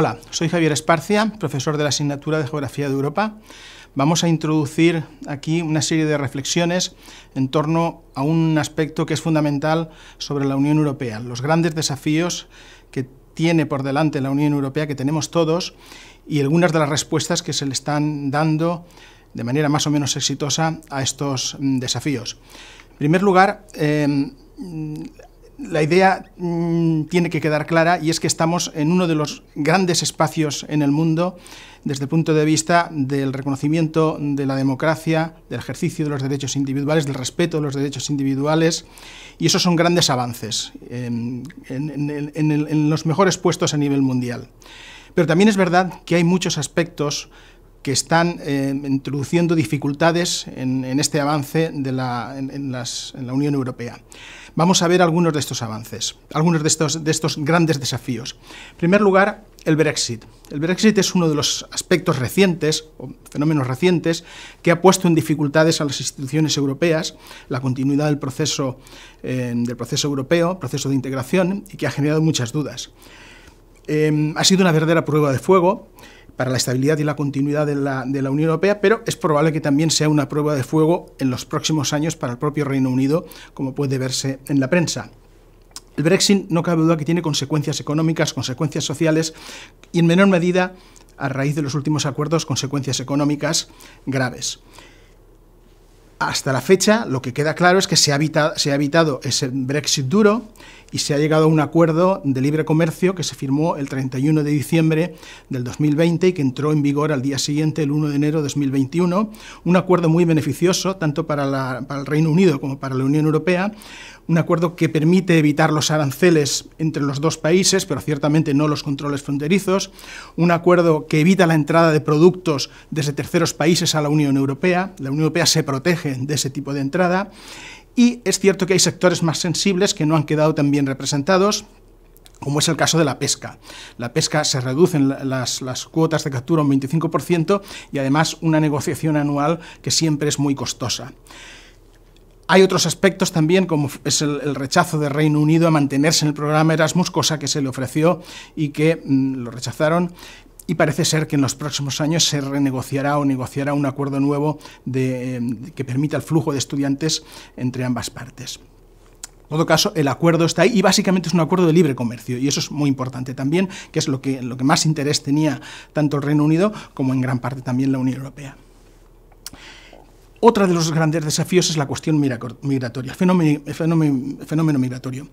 Hola, soy Javier Esparcia, profesor de la asignatura de Geografía de Europa. Vamos a introducir aquí una serie de reflexiones en torno a un aspecto que es fundamental sobre la Unión Europea, los grandes desafíos que tiene por delante la Unión Europea, que tenemos todos, y algunas de las respuestas que se le están dando de manera más o menos exitosa a estos mm, desafíos. En primer lugar, eh, la idea mm, tiene que quedar clara y es que estamos en uno de los grandes espacios en el mundo desde el punto de vista del reconocimiento de la democracia, del ejercicio de los derechos individuales, del respeto de los derechos individuales y esos son grandes avances em, en los mejores puestos a nivel mundial. Pero también es verdad que hay muchos aspectos que están eh, introduciendo dificultades en, este avance de en, la Unión Europea. Vamos a ver algunos de estos avances, algunos de estos, grandes desafíos. En primer lugar, el Brexit. El Brexit es uno de los aspectos recientes, o fenómenos recientes, que ha puesto en dificultades a las instituciones europeas la continuidad del proceso, eh, europeo, proceso de integración, y que ha generado muchas dudas. Em, ha sido una verdadera prueba de fuego para la estabilidad y la continuidad de la, Unión Europea, pero es probable que también sea una prueba de fuego en los próximos años para el propio Reino Unido, como puede verse en la prensa. El Brexit no cabe duda que tiene consecuencias económicas, consecuencias sociales y en menor medida, a raíz de los últimos acuerdos, consecuencias económicas graves. Hasta la fecha, lo que queda claro es que se se ha evitado ese Brexit duro, y se ha llegado a un acuerdo de libre comercio que se firmó el 31 de diciembre del 2020 y que entró en vigor al día siguiente, el 1 de enero de 2021. Un acuerdo muy beneficioso tanto para, el Reino Unido como para la Unión Europea. Un acuerdo que permite evitar los aranceles entre los dos países, pero ciertamente no los controles fronterizos. Un acuerdo que evita la entrada de productos desde terceros países a la Unión Europea. La Unión Europea se protege de ese tipo de entrada y es cierto que hay sectores más sensibles que no han quedado tan bien representados, como es el caso de la pesca. La pesca se reducen las, las, cuotas de captura un 25% y además una negociación anual que siempre es muy costosa. Hay otros aspectos también, como es el, rechazo de Reino Unido a mantenerse en el programa Erasmus, cosa que se le ofreció y que mm, lo rechazaron, y parece ser que en los próximos años se renegociará o negociará un acuerdo nuevo em, que permita el flujo de estudiantes entre ambas partes. En todo caso, el acuerdo está ahí y básicamente es un acuerdo de libre comercio y eso es muy importante también, que es lo que, más interés tenía tanto el Reino Unido como en gran parte también la Unión Europea. Otro de los grandes desafíos es la cuestión migratoria, fenómeno migratorio.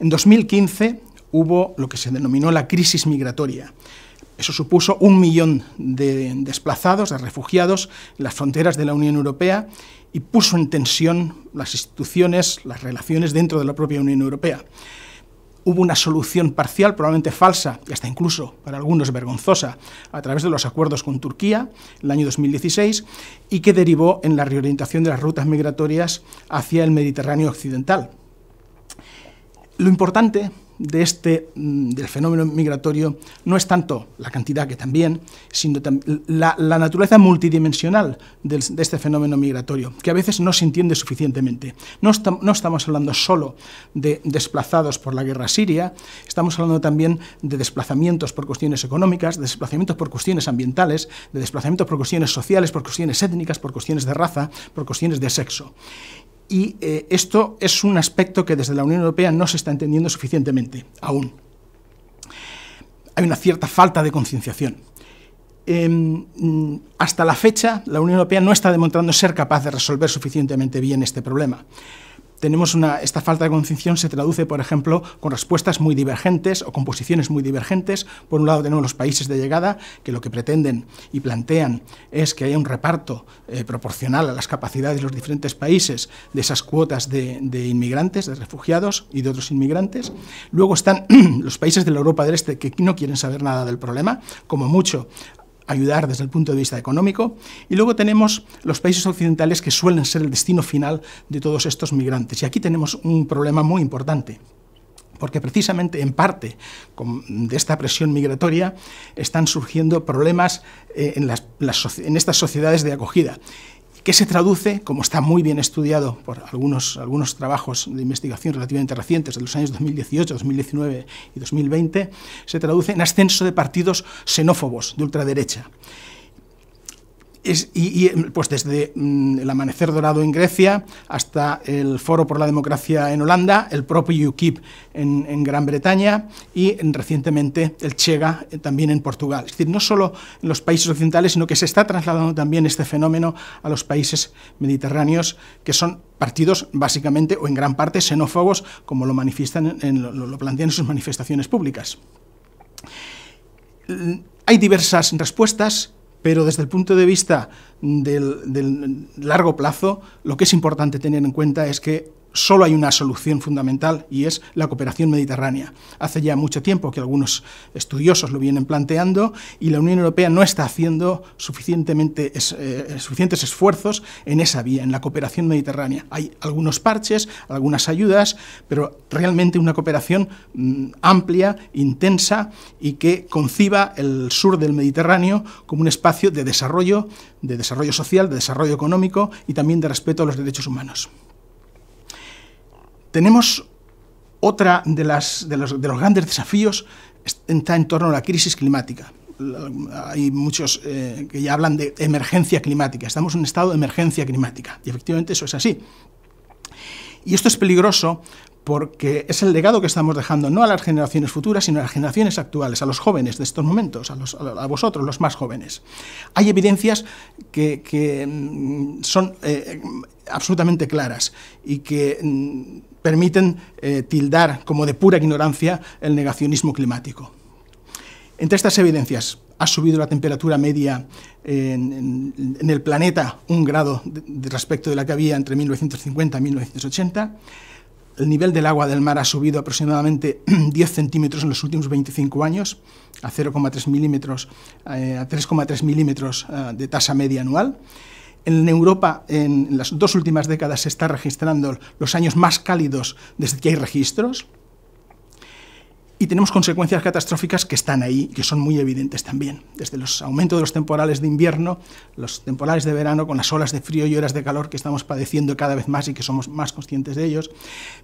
En 2015 hubo lo que se denominó la crisis migratoria. Eso supuso un millón de desplazados, de refugiados en las fronteras de la Unión Europea y puso en tensión las instituciones, las relaciones dentro de la propia Unión Europea. Hubo una solución parcial, probablemente falsa y hasta incluso para algunos vergonzosa, a través de los acuerdos con Turquía en el año 2016 y que derivó en la reorientación de las rutas migratorias hacia el Mediterráneo Occidental. Lo importante de este, mm, del fenómeno migratorio no es tanto la cantidad que también, sino la, naturaleza multidimensional de, este fenómeno migratorio, que a veces no se entiende suficientemente. No, no estamos hablando solo de desplazados por la guerra siria, estamos hablando también de desplazamientos por cuestiones económicas, de desplazamientos por cuestiones ambientales, de desplazamientos por cuestiones sociales, por cuestiones étnicas, por cuestiones de raza, por cuestiones de sexo y eh, esto es un aspecto que desde la Unión Europea no se está entendiendo suficientemente aún. Hay una cierta falta de concienciación. Em, hasta la fecha, la Unión Europea no está demostrando ser capaz de resolver suficientemente bien este problema tenemos una, esta falta de conciencia se traduce, por ejemplo, con respuestas muy divergentes o con posiciones muy divergentes. Por un lado tenemos los países de llegada, que lo que pretenden y plantean es que haya un reparto eh, proporcional a las capacidades de los diferentes países de esas cuotas de, de inmigrantes, de refugiados y de otros inmigrantes. Luego están los países de la Europa del Este que no quieren saber nada del problema, como mucho ayudar desde el punto de vista económico. Y luego tenemos los países occidentales que suelen ser el destino final de todos estos migrantes. Y aquí tenemos un problema muy importante porque precisamente en parte de esta presión migratoria están surgiendo problemas eh, en, las, en estas sociedades de acogida que se traduce, como está muy bien estudiado por algunos, algunos trabajos de investigación relativamente recientes de los años 2018, 2019 y 2020, se traduce en ascenso de partidos xenófobos de ultraderecha y, pues desde mm, el amanecer dorado en Grecia hasta el Foro por la Democracia en Holanda, el propio UKIP en, en Gran Bretaña y recientemente el Chega eh, también en Portugal. Es decir, no solo en los países occidentales, sino que se está trasladando también este fenómeno a los países mediterráneos, que son partidos básicamente o en gran parte xenófobos, como lo, manifiestan en, lo plantean en sus manifestaciones públicas. Hay diversas respuestas pero desde el punto de vista del, largo plazo, lo que es importante tener en cuenta es que solo hay una solución fundamental y es la cooperación mediterránea. Hace ya mucho tiempo que algunos estudiosos lo vienen planteando y la Unión Europea no está haciendo suficientemente eh, suficientes esfuerzos en esa vía, en la cooperación mediterránea. Hay algunos parches, algunas ayudas, pero realmente una cooperación mm, amplia, intensa y que conciba el sur del Mediterráneo como un espacio de desarrollo, de desarrollo desarrollo social, de desarrollo económico y también de respeto a los derechos humanos. Tenemos otra de, los, grandes desafíos está en torno a la crisis climática hay muchos eh, que ya hablan de emergencia climática. Estamos en un estado de emergencia climática. Y efectivamente eso es así. Y esto es peligroso porque es el legado que estamos dejando no a las generaciones futuras, sino a las generaciones actuales, a los jóvenes de estos momentos, a, vosotros, los más jóvenes. Hay evidencias que, mm, son eh, absolutamente claras y que mm, permiten eh, tildar como de pura ignorancia el negacionismo climático. Entre estas evidencias, ha subido la temperatura media en, el planeta un grado respecto de la que había entre 1950 y 1980 el nivel del agua del mar ha subido aproximadamente 10 centímetros en los últimos 25 años, a 0,3 milímetros, eh, a 3,3 milímetros eh, de tasa media anual. En Europa, en las dos últimas décadas, se está registrando los años más cálidos desde que hay registros y tenemos consecuencias catastróficas que están ahí, que son muy evidentes también, desde los aumentos de los temporales de invierno, los temporales de verano, con las olas de frío y horas de calor que estamos padeciendo cada vez más y que somos más conscientes de ellos,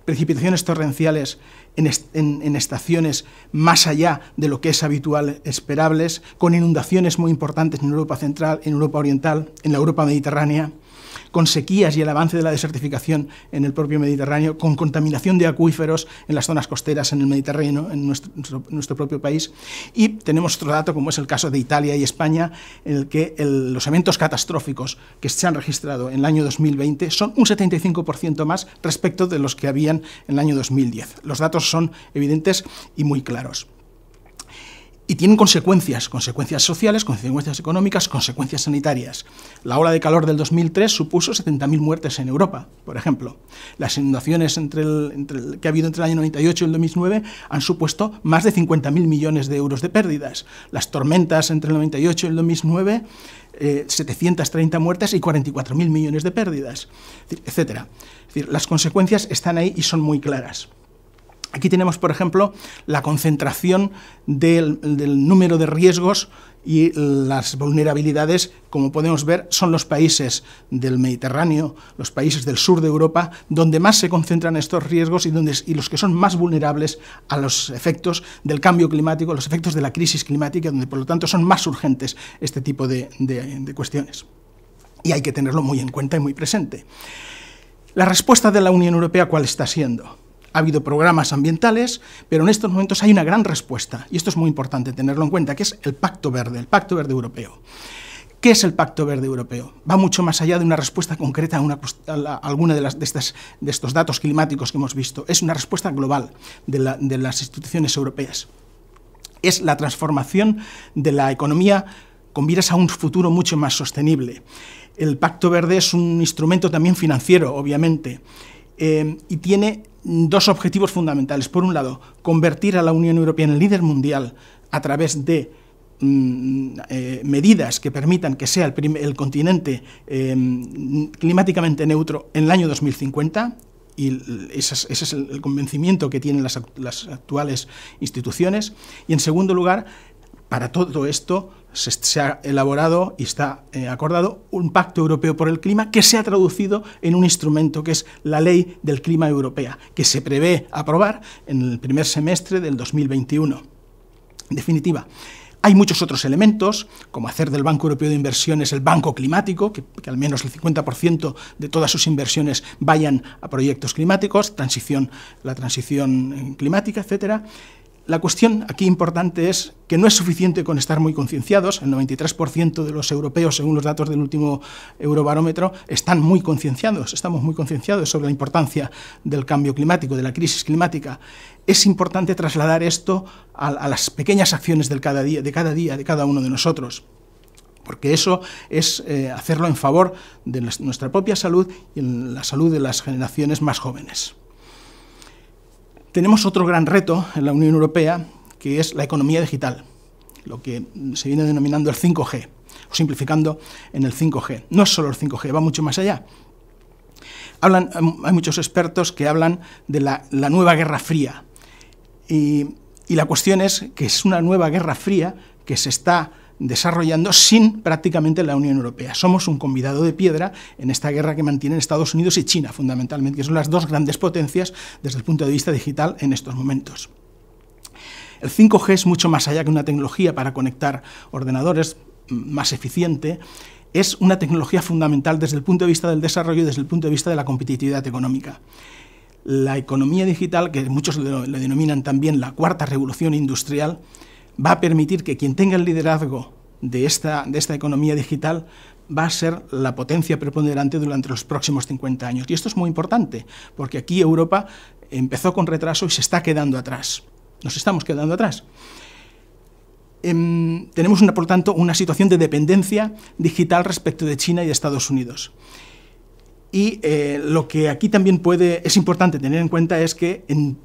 precipitaciones torrenciales en, en estaciones más allá de lo que es habitual esperables, con inundaciones muy importantes en Europa Central, en Europa Oriental, en la Europa Mediterránea, con sequías y el avance de la desertificación en el propio Mediterráneo, con contaminación de acuíferos en las zonas costeras en el Mediterráneo, en nuestro, propio país. Y tenemos otro dato, como es el caso de Italia y España, en el que los eventos catastróficos que se han registrado en el año 2020 son un 75% más respecto de los que habían en el año 2010. Los datos son evidentes y muy claros y tienen consecuencias, consecuencias sociales, consecuencias económicas, consecuencias sanitarias. La ola de calor del 2003 supuso 70.000 muertes en Europa, por ejemplo. Las inundaciones que ha habido entre el año 98 y el 2009 han supuesto más de 50.000 millones de euros de pérdidas. Las tormentas entre el 98 y el 2009, 730 eh, muertes y 44.000 millones de pérdidas, etc. las consecuencias están ahí y son muy claras. Aquí tenemos, por ejemplo, la concentración del, número de riesgos y las vulnerabilidades, como podemos ver, son los países del Mediterráneo, los países del sur de Europa, donde más se concentran estos riesgos y, y los que son más vulnerables a los efectos del cambio climático, los efectos de la crisis climática, donde por lo tanto son más urgentes este tipo de cuestiones. Y hay que tenerlo muy en cuenta y muy presente. La respuesta de la Unión Europea, ¿cuál está siendo? ha habido programas ambientales, pero en estos momentos hay una gran respuesta, y esto es muy importante tenerlo en cuenta, que es el Pacto Verde, el Pacto Verde Europeo. ¿Qué es el Pacto Verde Europeo? Va mucho más allá de una respuesta concreta a, una, alguna de, las, de, estas, de, estos datos climáticos que hemos visto. Es una respuesta global de, las instituciones europeas. Es la transformación de la economía con miras a un futuro mucho más sostenible. El Pacto Verde es un instrumento también financiero, obviamente, eh, y tiene dos objetivos fundamentales. Por un lado, convertir a la Unión Europea en líder mundial a través de mm, eh, medidas que permitan que sea el, continente em, climáticamente neutro en el año 2050, y ese es, el, convencimiento que tienen las, actuales instituciones. Y en segundo lugar, para todo esto se, ha elaborado y está eh, acordado un pacto europeo por el clima que se ha traducido en un instrumento que es la Ley del Clima Europea, que se prevé aprobar en el primer semestre del 2021. En definitiva, hay muchos otros elementos, como hacer del Banco Europeo de Inversiones el Banco Climático, que, al menos el 50% de todas sus inversiones vayan a proyectos climáticos, transición, la transición climática, etcétera la cuestión aquí importante es que no es suficiente con estar muy concienciados, el 93% de los europeos, según los datos del último eurobarómetro, están muy concienciados, estamos muy concienciados sobre la importancia del cambio climático, de la crisis climática. Es importante trasladar esto a, las pequeñas acciones cada día, de cada día, de cada uno de nosotros porque eso es eh, hacerlo en favor de nuestra propia salud y en la salud de las generaciones más jóvenes. Tenemos otro gran reto en la Unión Europea, que es la economía digital, lo que se viene denominando el 5G, o simplificando en el 5G. No es solo el 5G, va mucho más allá. Hablan, hay muchos expertos que hablan de la, nueva Guerra Fría. Y, y la cuestión es que es una nueva Guerra Fría que se está desarrollando sin prácticamente la Unión Europea. Somos un convidado de piedra en esta guerra que mantienen Estados Unidos y China, fundamentalmente, que son las dos grandes potencias desde el punto de vista digital en estos momentos. El 5G es mucho más allá que una tecnología para conectar ordenadores más eficiente, es una tecnología fundamental desde el punto de vista del desarrollo y desde el punto de vista de la competitividad económica la economía digital, que muchos le denominan también la cuarta revolución industrial, va a permitir que quien tenga el liderazgo de esta, de esta economía digital va a ser la potencia preponderante durante los próximos 50 años. Y esto es muy importante, porque aquí Europa empezó con retraso y se está quedando atrás. Nos estamos quedando atrás. Em, tenemos, una, por tanto, una situación de dependencia digital respecto de China y de Estados Unidos. Y eh, lo que aquí también puede, es importante tener en cuenta es que en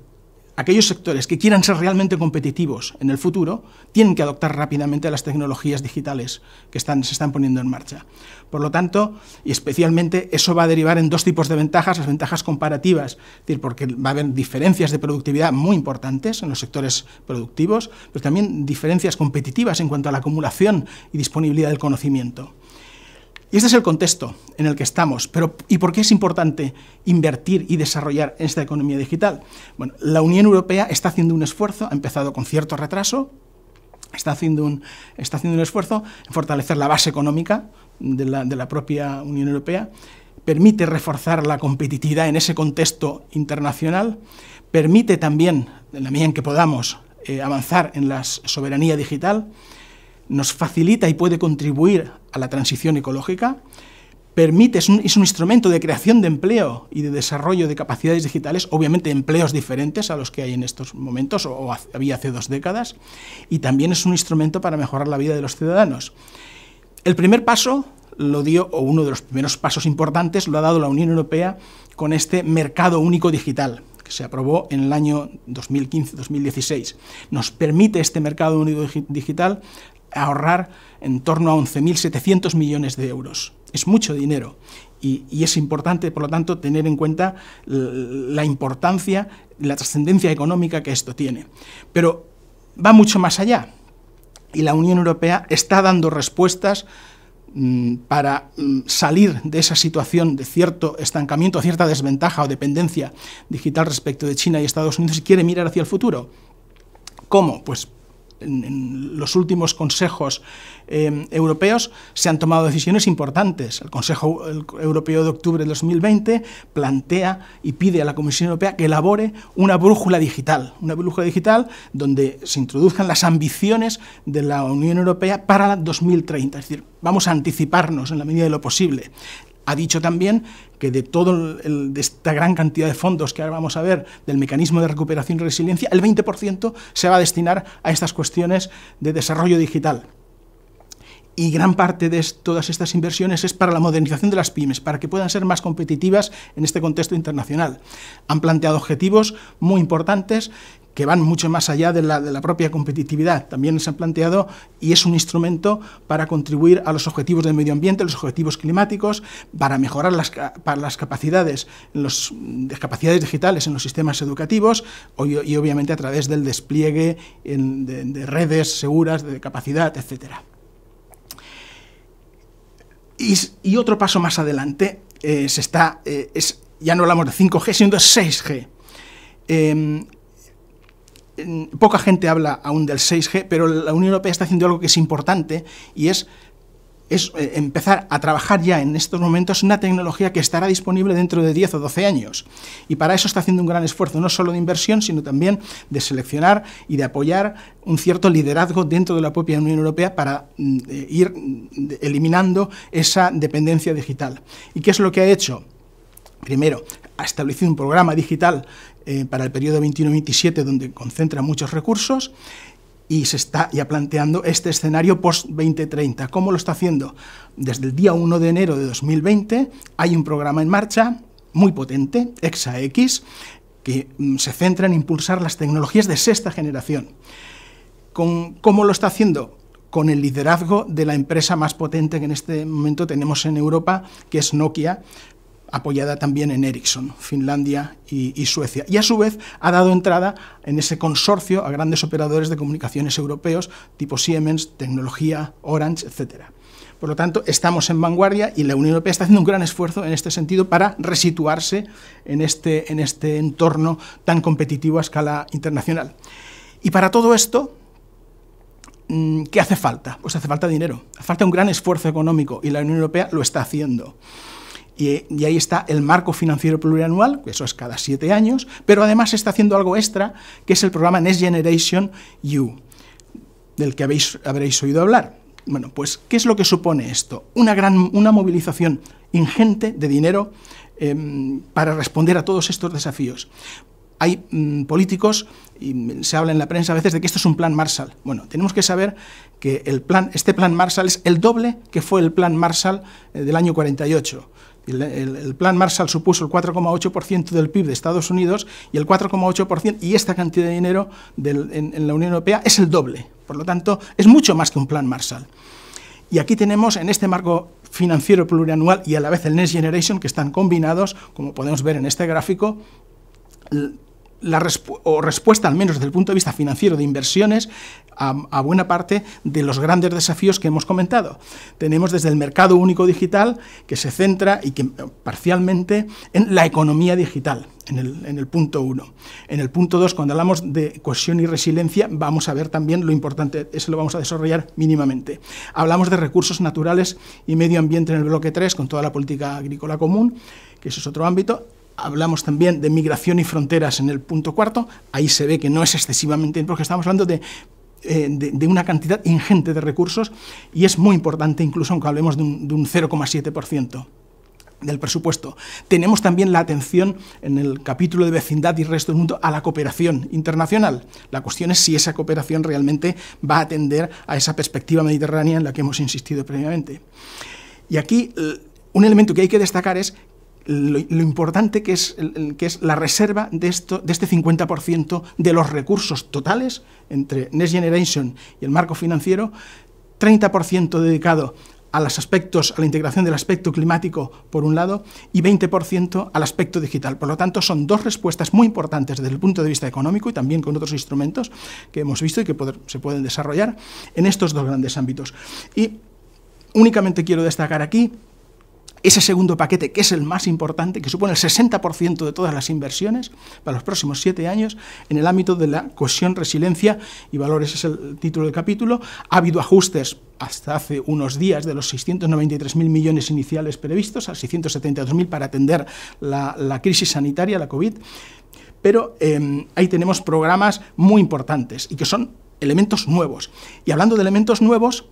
aquellos sectores que quieran ser realmente competitivos en el futuro tienen que adoptar rápidamente las tecnologías digitales que se están poniendo en marcha. Por lo tanto, y especialmente, eso va a derivar en dos tipos de ventajas, las ventajas comparativas, decir, porque va a haber diferencias de productividad muy importantes en los sectores productivos, pero también diferencias competitivas en cuanto a la acumulación y disponibilidad del conocimiento. Y este es el contexto en el que estamos. Pero, ¿Y por qué es importante invertir y desarrollar esta economía digital? Bueno, la Unión Europea está haciendo un esfuerzo, ha empezado con cierto retraso, está haciendo un, está haciendo un esfuerzo en fortalecer la base económica de la, propia Unión Europea, permite reforzar la competitividad en ese contexto internacional, permite también, en la medida en que podamos, eh, avanzar en la soberanía digital, nos facilita y puede contribuir a la transición ecológica, permite, es un, instrumento de creación de empleo y de desarrollo de capacidades digitales, obviamente empleos diferentes a los que hay en estos momentos o, o había hace dos décadas, y también es un instrumento para mejorar la vida de los ciudadanos. El primer paso lo dio, o uno de los primeros pasos importantes, lo ha dado la Unión Europea con este mercado único digital, que se aprobó en el año 2015-2016. Nos permite este mercado único digital ahorrar en torno a 11.700 millones de euros. Es mucho dinero y, es importante, por lo tanto, tener en cuenta la importancia, la trascendencia económica que esto tiene. Pero va mucho más allá y la Unión Europea está dando respuestas mm, para mm, salir de esa situación de cierto estancamiento, cierta desventaja o dependencia digital respecto de China y Estados Unidos y quiere mirar hacia el futuro. ¿Cómo? Pues en, los últimos consejos eh, europeos se han tomado decisiones importantes. El Consejo Europeo de octubre de 2020 plantea y pide a la Comisión Europea que elabore una brújula digital, una brújula digital donde se introduzcan las ambiciones de la Unión Europea para 2030, es decir, vamos a anticiparnos en la medida de lo posible. Ha dicho también que de toda esta gran cantidad de fondos que ahora vamos a ver del mecanismo de recuperación y resiliencia, el 20% se va a destinar a estas cuestiones de desarrollo digital. Y gran parte de todas estas inversiones es para la modernización de las pymes, para que puedan ser más competitivas en este contexto internacional. Han planteado objetivos muy importantes que van mucho más allá de la, propia competitividad. También se han planteado y es un instrumento para contribuir a los objetivos del medio ambiente, los objetivos climáticos, para mejorar las, para las capacidades, digitales en los sistemas educativos y, obviamente a través del despliegue de, redes seguras, de capacidad, etcétera. Y, otro paso más adelante eh, se está, eh, es, ya no hablamos de 5G, sino de 6G poca gente habla aún del 6G, pero la Unión Europea está haciendo algo que es importante y es, eh, empezar a trabajar ya en estos momentos una tecnología que estará disponible dentro de 10 o 12 años. Y para eso está haciendo un gran esfuerzo, no solo de inversión, sino también de seleccionar y de apoyar un cierto liderazgo dentro de la propia Unión Europea para mm, eh, ir mm, eliminando esa dependencia digital. ¿Y qué es lo que ha hecho? Primero, ha establecido un programa digital eh, para el periodo 21-27, donde concentra muchos recursos, y se está ya planteando este escenario post-2030. ¿Cómo lo está haciendo? Desde el día 1 de enero de 2020 hay un programa en marcha muy potente, ExaX x que mm, se centra en impulsar las tecnologías de sexta generación. ¿Cómo lo está haciendo? Con el liderazgo de la empresa más potente que en este momento tenemos en Europa, que es Nokia, apoyada también en Ericsson, Finlandia y, Suecia. Y a su vez ha dado entrada en ese consorcio a grandes operadores de comunicaciones europeos tipo Siemens, Tecnología, Orange, etc. Por lo tanto, estamos en vanguardia y la Unión Europea está haciendo un gran esfuerzo en este sentido para resituarse en este, en este entorno tan competitivo a escala internacional. Y para todo esto, mm, ¿qué hace falta? Pues hace falta dinero, hace falta un gran esfuerzo económico y la Unión Europea lo está haciendo y, ahí está el marco financiero plurianual, que eso es cada siete años, pero además está haciendo algo extra, que es el programa Next Generation EU, del que habéis, habréis oído hablar. Bueno, pues, ¿qué es lo que supone esto? Una, gran, una movilización ingente de dinero em, para responder a todos estos desafíos hay mm, políticos, y se habla en la prensa a veces de que esto es un plan Marshall. Bueno, tenemos que saber que el plan, este plan Marshall es el doble que fue el plan Marshall eh, del año 48. El, plan Marshall supuso el 4,8% del PIB de Estados Unidos y el 4,8% y esta cantidad de dinero en, en la Unión Europea es el doble. Por lo tanto, es mucho más que un plan Marshall. Y aquí tenemos en este marco financiero plurianual y a la vez el Next Generation que están combinados, como podemos ver en este gráfico, la o respuesta, al menos desde el punto de vista financiero de inversiones, a, buena parte de los grandes desafíos que hemos comentado. Tenemos desde el mercado único digital que se centra y que eh, parcialmente en la economía digital, en el, punto uno. En el punto dos, cuando hablamos de cohesión y resiliencia, vamos a ver también lo importante, eso lo vamos a desarrollar mínimamente. Hablamos de recursos naturales y medio ambiente en el bloque 3, con toda la política agrícola común, que eso es otro ámbito hablamos también de migración y fronteras en el punto cuarto, ahí se ve que no es excesivamente, porque estamos hablando de eh, una cantidad ingente de recursos y es muy importante incluso aunque hablemos de un, un 0,7% del presupuesto. Tenemos también la atención en el capítulo de vecindad y resto del mundo a la cooperación internacional. La cuestión es si esa cooperación realmente va a atender a esa perspectiva mediterránea en la que hemos insistido previamente. Y aquí eh, un elemento que hay que destacar es lo, importante que es, que es, la reserva de, esto, de este 50% de los recursos totales entre Next Generation y el marco financiero, 30% dedicado a, los aspectos, a la integración del aspecto climático, por un lado, y 20% al aspecto digital. Por lo tanto, son dos respuestas muy importantes desde el punto de vista económico y también con otros instrumentos que hemos visto y que se pueden desarrollar en estos dos grandes ámbitos. Y únicamente quiero destacar aquí ese segundo paquete, que es el más importante, que supone el 60% de todas las inversiones para los próximos siete años en el ámbito de la cohesión, resiliencia y valores, es el título del capítulo. Ha habido ajustes hasta hace unos días de los 693.000 millones iniciales previstos a 672.000 para atender la, crisis sanitaria, la COVID, pero em, ahí tenemos programas muy importantes y que son elementos nuevos. Y hablando de elementos nuevos,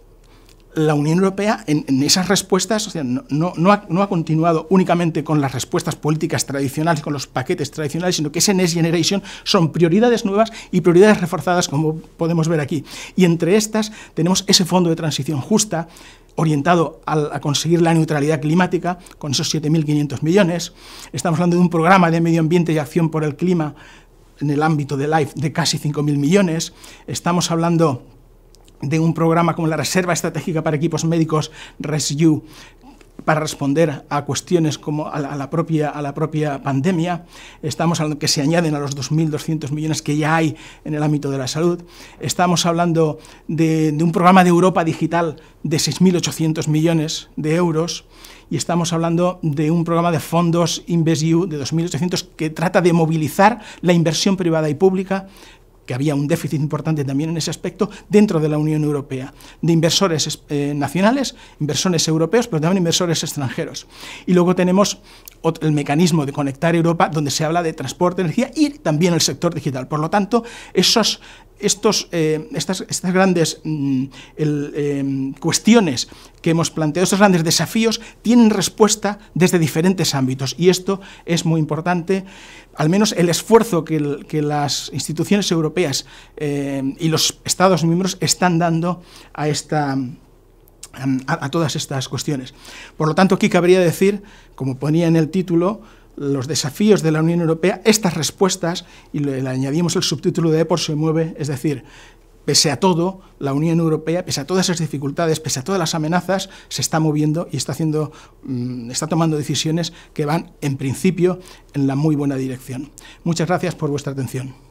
la Unión Europea en, esas respuestas, o sea, no, ha, continuado únicamente con las respuestas políticas tradicionales, con los paquetes tradicionales, sino que ese Next Generation son prioridades nuevas y prioridades reforzadas, como podemos ver aquí. Y entre estas tenemos ese fondo de transición justa, orientado a conseguir la neutralidad climática, con esos 7.500 millones. Estamos hablando de un programa de medio ambiente y acción por el clima en el ámbito de LIFE de casi 5.000 millones. Estamos hablando de un programa como la Reserva Estratégica para Equipos Médicos, RESU para responder a cuestiones como a la, propia, a la propia pandemia. Estamos hablando que se añaden a los 2.200 millones que ya hay en el ámbito de la salud. Estamos hablando de, de un programa de Europa Digital de 6.800 millones de euros y estamos hablando de un programa de fondos InvestEU de 2.800 que trata de movilizar la inversión privada y pública que había un déficit importante también en ese aspecto dentro de la Unión Europea, de inversores eh, nacionales, inversores europeos, pero también inversores extranjeros. Y luego tenemos el mecanismo de conectar Europa, donde se habla de transporte, energía y también el sector digital. Por lo tanto, esos eh, estas, grandes mm, eh, cuestiones que hemos planteado, estos grandes desafíos, tienen respuesta desde diferentes ámbitos y esto es muy importante, al menos el esfuerzo que, las instituciones europeas eh, y los Estados miembros están dando a, esta, a todas estas cuestiones. Por lo tanto, aquí cabría decir, como ponía en el título, los desafíos de la Unión Europea, estas respuestas, y le añadimos el subtítulo de por se mueve, es decir, pese a todo, la Unión Europea, pese a todas esas dificultades, pese a todas las amenazas, se está moviendo y está, haciendo, mm, está tomando decisiones que van, en principio, en la muy buena dirección. Muchas gracias por vuestra atención.